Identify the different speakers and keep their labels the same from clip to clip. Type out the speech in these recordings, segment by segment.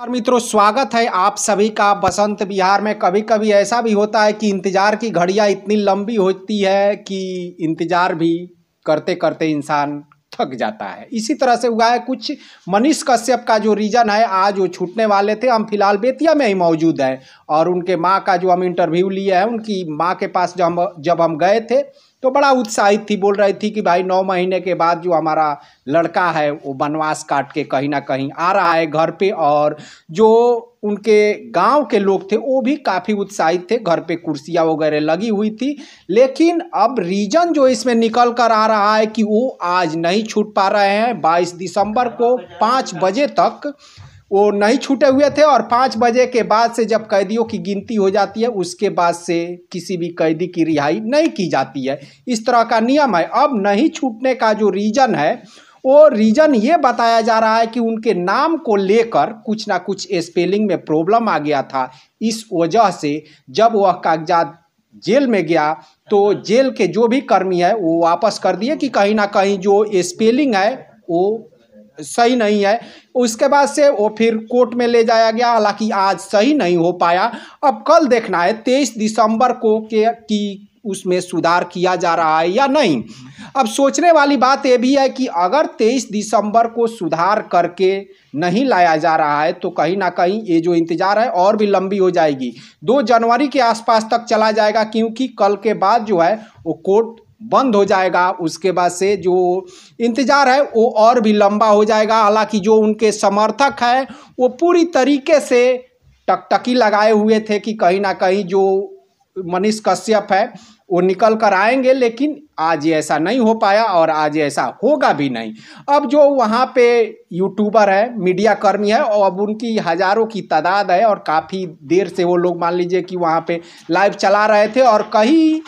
Speaker 1: और मित्रों स्वागत है आप सभी का बसंत बिहार में कभी कभी ऐसा भी होता है कि इंतज़ार की घड़िया इतनी लंबी होती है कि इंतज़ार भी करते करते इंसान थक जाता है इसी तरह से हुआ है कुछ मनीष कश्यप का जो रीजन है आज वो छूटने वाले थे हम फिलहाल बेतिया में ही मौजूद हैं और उनके माँ का जो हम इंटरव्यू लिए हैं उनकी माँ के पास जब हम जब हम गए थे तो बड़ा उत्साहित थी बोल रही थी कि भाई नौ महीने के बाद जो हमारा लड़का है वो वनवास काट के कहीं ना कहीं आ रहा है घर पे और जो उनके गांव के लोग थे वो भी काफ़ी उत्साहित थे घर पे कुर्सियाँ वगैरह लगी हुई थी लेकिन अब रीजन जो इसमें निकल कर आ रहा है कि वो आज नहीं छूट पा रहे हैं 22 दिसंबर को 5 बजे तक वो नहीं छूटे हुए थे और पाँच बजे के बाद से जब कैदियों की गिनती हो जाती है उसके बाद से किसी भी कैदी की रिहाई नहीं की जाती है इस तरह का नियम है अब नहीं छूटने का जो रीज़न है वो रीज़न ये बताया जा रहा है कि उनके नाम को लेकर कुछ ना कुछ स्पेलिंग में प्रॉब्लम आ गया था इस वजह से जब वह कागजात जेल में गया तो जेल के जो भी कर्मी है वो वापस कर दिए कि कहीं ना कहीं जो स्पेलिंग है वो सही नहीं है उसके बाद से वो फिर कोर्ट में ले जाया गया हालांकि आज सही नहीं हो पाया अब कल देखना है तेईस दिसंबर को के की उसमें सुधार किया जा रहा है या नहीं अब सोचने वाली बात यह भी है कि अगर 23 दिसंबर को सुधार करके नहीं लाया जा रहा है तो कहीं ना कहीं ये जो इंतज़ार है और भी लंबी हो जाएगी दो जनवरी के आसपास तक चला जाएगा क्योंकि कल के बाद जो है वो कोर्ट बंद हो जाएगा उसके बाद से जो इंतज़ार है वो और भी लंबा हो जाएगा हालांकि जो उनके समर्थक हैं वो पूरी तरीके से टकटकी लगाए हुए थे कि कहीं ना कहीं जो मनीष कश्यप है वो निकल कर आएंगे लेकिन आज ऐसा नहीं हो पाया और आज ऐसा होगा भी नहीं अब जो वहाँ पे यूट्यूबर है मीडिया कर्मी है और अब उनकी हज़ारों की तादाद है और काफ़ी देर से वो लोग मान लीजिए कि वहाँ पे लाइव चला रहे थे और कहीं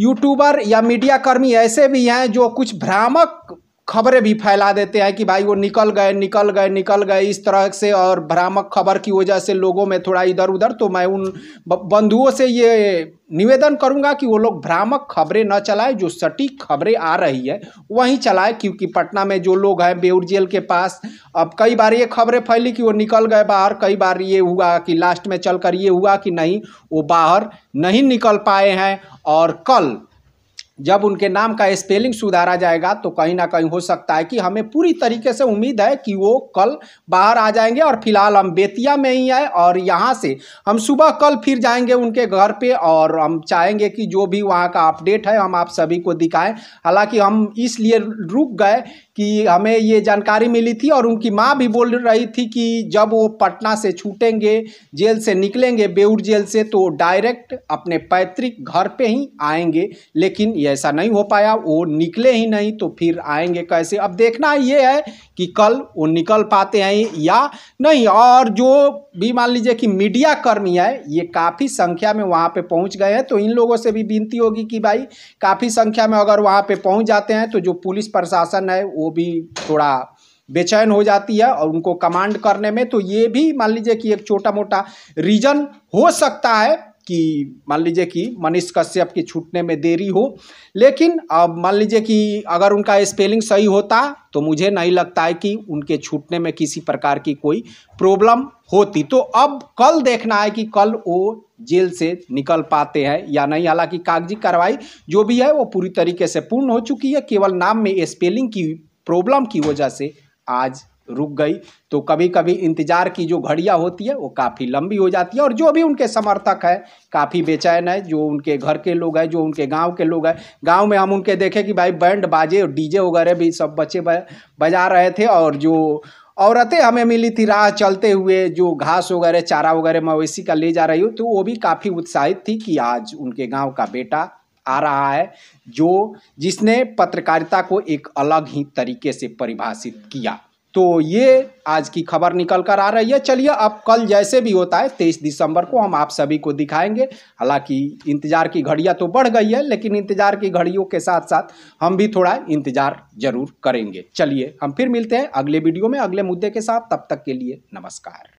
Speaker 1: यूट्यूबर या मीडिया कर्मी ऐसे भी हैं जो कुछ भ्रामक खबरें भी फैला देते हैं कि भाई वो निकल गए निकल गए निकल गए इस तरह से और भ्रामक खबर की वजह से लोगों में थोड़ा इधर उधर तो मैं उन बंधुओं से ये निवेदन करूंगा कि वो लोग भ्रामक खबरें न चलाएं जो सटीक खबरें आ रही है वहीं चलाएं क्योंकि पटना में जो लोग हैं बेउर जेल के पास अब कई बार ये खबरें फैली कि वो निकल गए बाहर कई बार ये हुआ कि लास्ट में चल ये हुआ कि नहीं वो बाहर नहीं निकल पाए हैं और कल जब उनके नाम का स्पेलिंग सुधारा जाएगा तो कहीं ना कहीं हो सकता है कि हमें पूरी तरीके से उम्मीद है कि वो कल बाहर आ जाएंगे और फिलहाल हम बेतिया में ही आए और यहाँ से हम सुबह कल फिर जाएंगे उनके घर पे और हम चाहेंगे कि जो भी वहाँ का अपडेट है हम आप सभी को दिखाएं हालांकि हम इसलिए रुक गए कि हमें ये जानकारी मिली थी और उनकी माँ भी बोल रही थी कि जब वो पटना से छूटेंगे जेल से निकलेंगे बेउर जेल से तो डायरेक्ट अपने पैतृक घर पे ही आएंगे लेकिन ऐसा नहीं हो पाया वो निकले ही नहीं तो फिर आएंगे कैसे अब देखना ये है कि कल वो निकल पाते हैं या नहीं और जो भी मान लीजिए कि मीडिया कर्मी है ये काफ़ी संख्या में वहाँ पे पहुँच गए हैं तो इन लोगों से भी विनती होगी कि भाई काफ़ी संख्या में अगर वहाँ पे पहुँच जाते हैं तो जो पुलिस प्रशासन है वो भी थोड़ा बेचैन हो जाती है और उनको कमांड करने में तो ये भी मान लीजिए कि एक छोटा मोटा रीजन हो सकता है कि मान लीजिए कि मनीष कश्यप की छूटने में देरी हो लेकिन अब मान लीजिए कि अगर उनका स्पेलिंग सही होता तो मुझे नहीं लगता है कि उनके छूटने में किसी प्रकार की कोई प्रॉब्लम होती तो अब कल देखना है कि कल वो जेल से निकल पाते हैं या नहीं हालांकि कागजी कार्रवाई जो भी है वो पूरी तरीके से पूर्ण हो चुकी है केवल नाम में स्पेलिंग की प्रॉब्लम की वजह से आज रुक गई तो कभी कभी इंतजार की जो घड़ियाँ होती है वो काफ़ी लंबी हो जाती है और जो भी उनके समर्थक है काफ़ी बेचैन है जो उनके घर के लोग हैं जो उनके गाँव के लोग हैं गाँव में हम उनके देखे कि भाई बैंड बाजे और डीजे वगैरह भी सब बच्चे बजा रहे थे और जो औरतें हमें मिली थी राह चलते हुए जो घास वगैरह चारा वगैरह मवेशी का ले जा रही हो तो वो भी काफ़ी उत्साहित थी कि आज उनके गाँव का बेटा आ रहा है जो जिसने पत्रकारिता को एक अलग ही तरीके से परिभाषित किया तो ये आज की खबर निकल कर आ रही है चलिए अब कल जैसे भी होता है तेईस दिसंबर को हम आप सभी को दिखाएंगे हालांकि इंतज़ार की घड़ियाँ तो बढ़ गई है लेकिन इंतज़ार की घड़ियों के साथ साथ हम भी थोड़ा इंतज़ार जरूर करेंगे चलिए हम फिर मिलते हैं अगले वीडियो में अगले मुद्दे के साथ तब तक के लिए नमस्कार